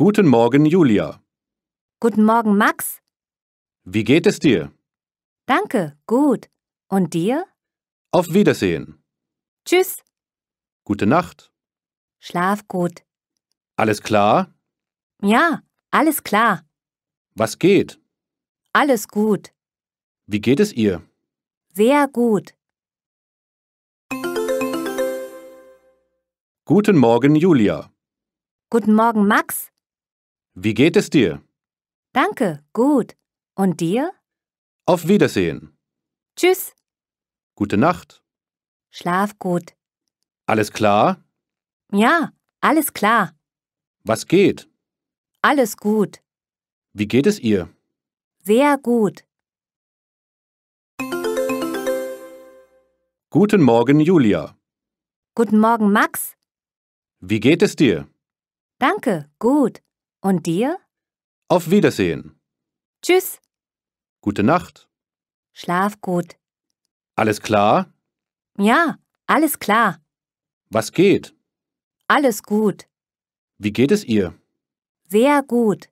Guten Morgen, Julia. Guten Morgen, Max. Wie geht es dir? Danke, gut. Und dir? Auf Wiedersehen. Tschüss. Gute Nacht. Schlaf gut. Alles klar? Ja, alles klar. Was geht? Alles gut. Wie geht es ihr? Sehr gut. Guten Morgen, Julia. Guten Morgen, Max. Wie geht es dir? Danke, gut. Und dir? Auf Wiedersehen. Tschüss. Gute Nacht. Schlaf gut. Alles klar? Ja, alles klar. Was geht? Alles gut. Wie geht es ihr? Sehr gut. Guten Morgen, Julia. Guten Morgen, Max. Wie geht es dir? Danke, gut. Und dir? Auf Wiedersehen. Tschüss. Gute Nacht. Schlaf gut. Alles klar? Ja, alles klar. Was geht? Alles gut. Wie geht es ihr? Sehr gut.